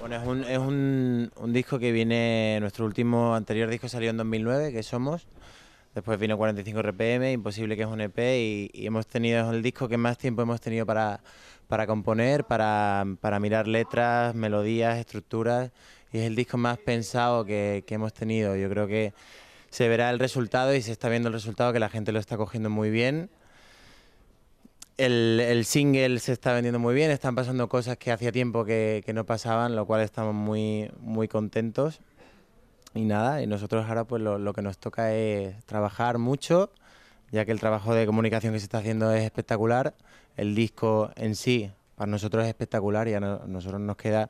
Bueno, es, un, un, disco que viene, nuestro último anterior disco salió en 2009, que somos. Después vino 45 RPM, Imposible que es un EP y, hemos tenido el disco que más tiempo hemos tenido para, componer, para, mirar letras, melodías, estructuras y es el disco más pensado que hemos tenido. Yo creo que se verá el resultado y se está viendo el resultado que la gente lo está cogiendo muy bien el, single se está vendiendo muy bien, están pasando cosas que hacía tiempo que, no pasaban, lo cual estamos muy, muy contentos. Y nada, y nosotros ahora pues lo, que nos toca es trabajar mucho, ya que el trabajo de comunicación que se está haciendo es espectacular. El disco en sí para nosotros es espectacular y a nosotros nos queda,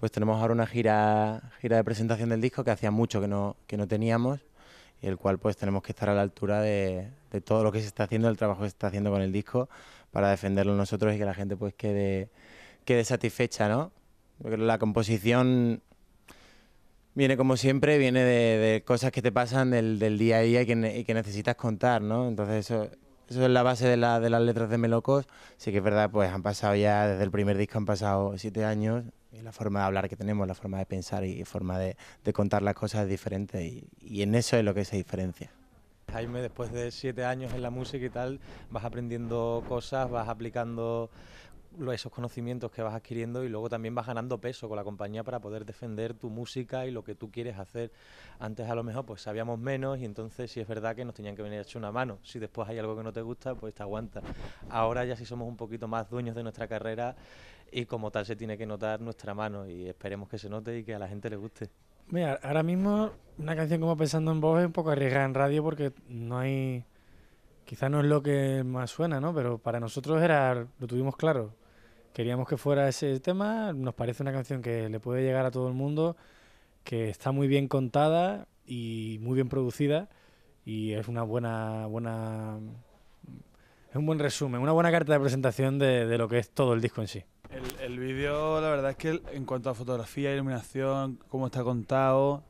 pues tenemos ahora una gira, gira de presentación del disco que hacía mucho que no, que no teníamos y el cual pues tenemos que estar a la altura de, de todo lo que se está haciendo, el trabajo que se está haciendo con el disco para defenderlo nosotros y que la gente pues quede, quede satisfecha, ¿no? La composición viene como siempre, viene de, cosas que te pasan del, día a día y que, necesitas contar, ¿no? Entonces eso, es la base de, las letras de Melocos. Sí que es verdad, pues han pasado ya, desde el primer disco han pasado siete años y la forma de hablar que tenemos, la forma de pensar y, forma de, contar las cosas es diferente y en eso es lo que se diferencia. Jaime, después de siete años en la música y tal, vas aprendiendo cosas, vas aplicando esos conocimientos que vas adquiriendo y luego también vas ganando peso con la compañía para poder defender tu música y lo que tú quieres hacer. Antes a lo mejor pues sabíamos menos y entonces si es verdad que nos tenían que venir a echar una mano. Si después hay algo que no te gusta, pues te aguanta. Ahora ya sí somos un poquito más dueños de nuestra carrera y como tal se tiene que notar nuestra mano y esperemos que se note y que a la gente le guste. Mira, ahora mismo una canción como Pensando en Vos es un poco arriesgada en radio porque no hay... Quizá no es lo que más suena, ¿no? Pero para nosotros era, lo tuvimos claro. Queríamos que fuera ese tema, nos parece una canción que le puede llegar a todo el mundo, que está muy bien contada y muy bien producida y es una buena, buena es un buen resumen, una buena carta de presentación de, lo que es todo el disco en sí. El, vídeo, la verdad es que en cuanto a fotografía, iluminación, cómo está contado,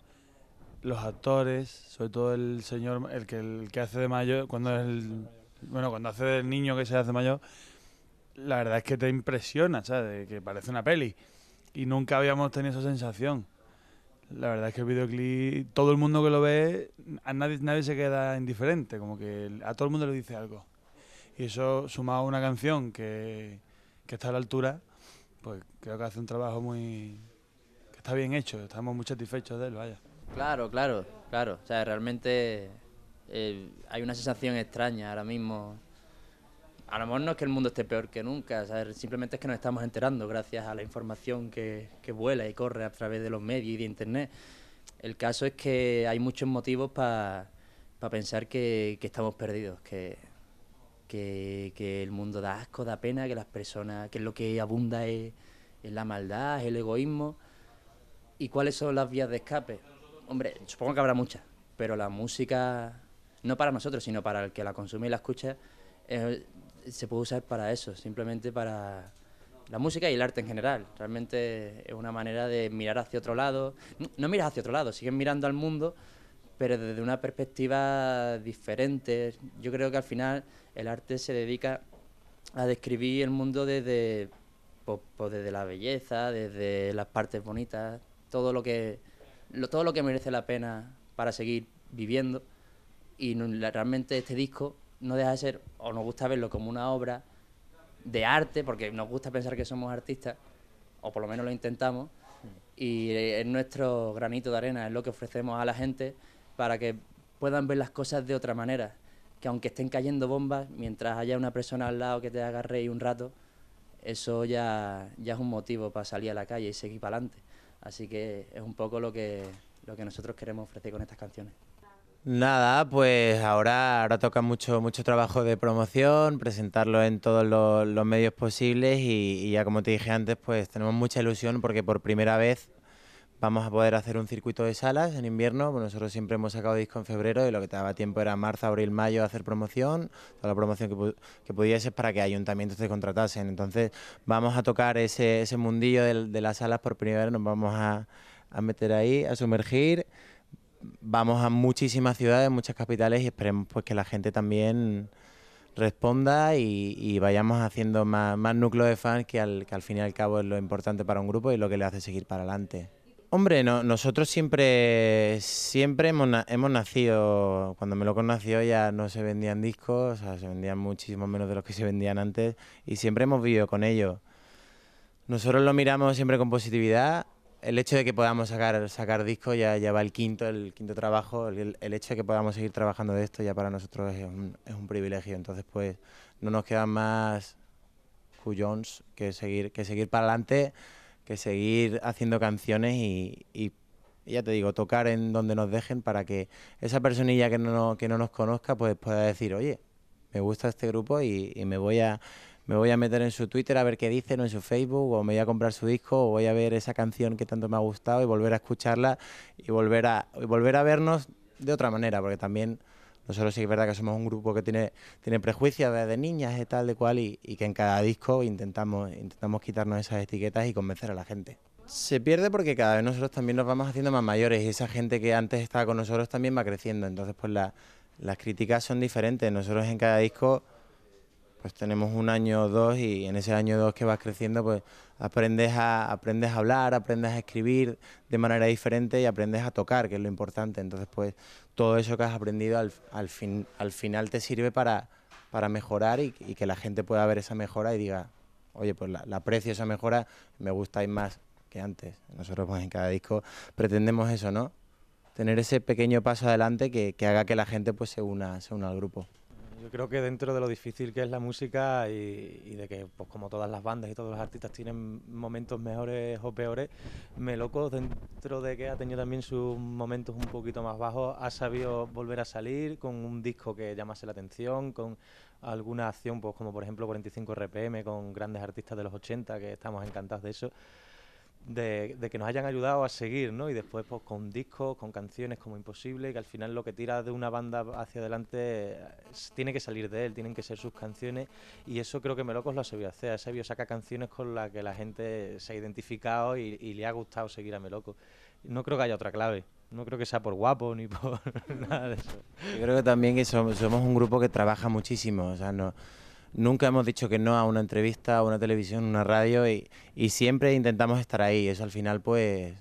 los actores, sobre todo el señor, el que, el que hace de mayor, cuando es el, bueno, cuando hace del niño que se hace mayor, la verdad es que te impresiona, ¿sabes? que parece una peli. Y nunca habíamos tenido esa sensación. La verdad es que el videoclip, todo el mundo que lo ve, a nadie, nadie se queda indiferente, como que a todo el mundo le dice algo. Y eso, sumado a una canción que, está a la altura, pues creo que hace un trabajo muy... que está bien hecho, estamos muy satisfechos de él, vaya. Claro, claro, claro. O sea, realmente eh, hay una sensación extraña ahora mismo. A lo mejor no es que el mundo esté peor que nunca, simplemente es que nos estamos enterando gracias a la información que, que vuela y corre a través de los medios y de Internet. El caso es que hay muchos motivos para pensar que, que, estamos perdidos, que, que, el mundo da asco, da pena, que las personas, que lo que abunda es, la maldad, el egoísmo. ¿Y cuáles son las vías de escape? Hombre, supongo que habrá muchas, pero la música, no para nosotros, sino para el que la consume y la escucha, se puede usar para eso, simplemente para la música y el arte en general. Realmente es una manera de mirar hacia otro lado. No, no miras hacia otro lado, sigues mirando al mundo, pero desde una perspectiva diferente. Yo creo que al final el arte se dedica a describir el mundo desde, pues, pues, desde la belleza, desde las partes bonitas, todo lo que, todo lo que merece la pena para seguir viviendo. Y realmente este disco no deja de ser, o nos gusta verlo como una obra de arte, porque nos gusta pensar que somos artistas, o por lo menos lo intentamos, y es nuestro granito de arena, es lo que ofrecemos a la gente para que puedan ver las cosas de otra manera. Que aunque estén cayendo bombas, mientras haya una persona al lado que te agarre y un rato, eso ya, ya es un motivo para salir a la calle y seguir para adelante. Así que es un poco lo que, lo que nosotros queremos ofrecer con estas canciones. Nada, pues ahora, ahora toca mucho, mucho trabajo de promoción, presentarlo en todos los, medios posibles y, y, ya como te dije antes, pues tenemos mucha ilusión porque por primera vez vamos a poder hacer un circuito de salas en invierno. ...pues nosotros siempre hemos sacado disco en febrero y lo que te daba tiempo era marzo, abril, mayo hacer promoción, toda la promoción que, pudiese... que para que ayuntamientos te contratasen. Entonces vamos a tocar ese, ese mundillo de, las salas por primera vez, nos vamos a, meter ahí, a sumergir. Vamos a muchísimas ciudades, muchas capitales y esperemos pues que la gente también responda y, vayamos haciendo más, más núcleo de fans que al, que al fin y al cabo es lo importante para un grupo y lo que le hace seguir para adelante. Hombre, no, nosotros siempre, siempre hemos, hemos nacido, cuando me lo conoció ya no se vendían discos, o sea, se vendían muchísimo menos de los que se vendían antes y siempre hemos vivido con ello. Nosotros lo miramos siempre con positividad. El hecho de que podamos sacar, sacar discos ya, ya va el quinto, el quinto trabajo. El, el hecho de que podamos seguir trabajando de esto ya para nosotros es un, privilegio. Entonces, pues no nos quedan más cuyons que seguir, que seguir para adelante que seguir haciendo canciones y, ya te digo, tocar en donde nos dejen para que esa personilla que no, nos conozca pues pueda decir, oye, me gusta este grupo y, me voy a me voy a meter en su Twitter a ver qué dicen o en su Facebook o me voy a comprar su disco o voy a ver esa canción que tanto me ha gustado y volver a escucharla y volver a, volver a vernos de otra manera, porque también nosotros sí que es verdad que somos un grupo que tiene, tiene prejuicios de niñas y tal, de cual, y, que en cada disco intentamos, intentamos quitarnos esas etiquetas y convencer a la gente. Se pierde porque cada vez nosotros también nos vamos haciendo más mayores y esa gente que antes estaba con nosotros también va creciendo. Entonces, pues las críticas son diferentes. Nosotros en cada disco pues tenemos un año o dos y en ese año o dos que vas creciendo, pues aprendes a, aprendes a hablar, aprendes a escribir de manera diferente y aprendes a tocar, que es lo importante. Entonces, pues todo eso que has aprendido al, al, fin, al final te sirve para, para mejorar y, que la gente pueda ver esa mejora y diga, oye, pues la, aprecio esa mejora, me gustáis más que antes. Nosotros pues en cada disco pretendemos eso, ¿no? Tener ese pequeño paso adelante que, que haga que la gente pues se una, se una al grupo creo que dentro de lo difícil que es la música y, de que, pues como todas las bandas y todos los artistas tienen momentos mejores o peores, Meloco dentro de que ha tenido también sus momentos un poquito más bajos, ha sabido volver a salir con un disco que llamase la atención, con alguna acción, pues como por ejemplo 45 RPM, con grandes artistas de los 80, que estamos encantados de eso de, que nos hayan ayudado a seguir, ¿no? Y después pues, con discos, con canciones como Imposible, que al final lo que tira de una banda hacia adelante tiene que salir de él, tienen que ser sus canciones y eso creo que Melocos lo ha sabido hacer, ha saca canciones con las que la gente se ha identificado y, le ha gustado seguir a Melocos. No creo que haya otra clave. No creo que sea por guapo ni por nada de eso. Yo creo que también que somos, somos un grupo que trabaja muchísimo. O sea, no, nunca hemos dicho que no a una entrevista, a una televisión, a una radio y, siempre intentamos estar ahí. Eso al final pues,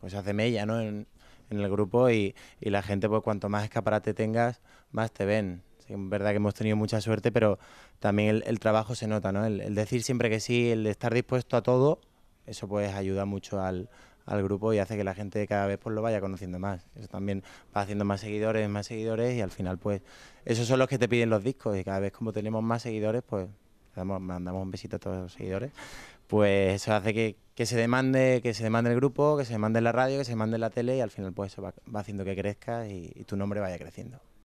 pues hace mella ¿no? en, el grupo y, la gente pues cuanto más escaparate tengas, más te ven. es verdad que hemos tenido mucha suerte, pero también el, trabajo se nota, ¿no? El, el, decir siempre que sí, el estar dispuesto a todo, eso pues ayuda mucho al, al grupo y hace que la gente cada vez pues lo vaya conociendo más. Eso también va haciendo más seguidores, más seguidores y al final pues esos son los que te piden los discos y cada vez como tenemos más seguidores pues mandamos un besito a todos los seguidores, pues eso hace que, que, se demande, que se demande el grupo, que se demande la radio, que se demande la tele y al final pues eso va, haciendo que crezca y tu nombre vaya creciendo.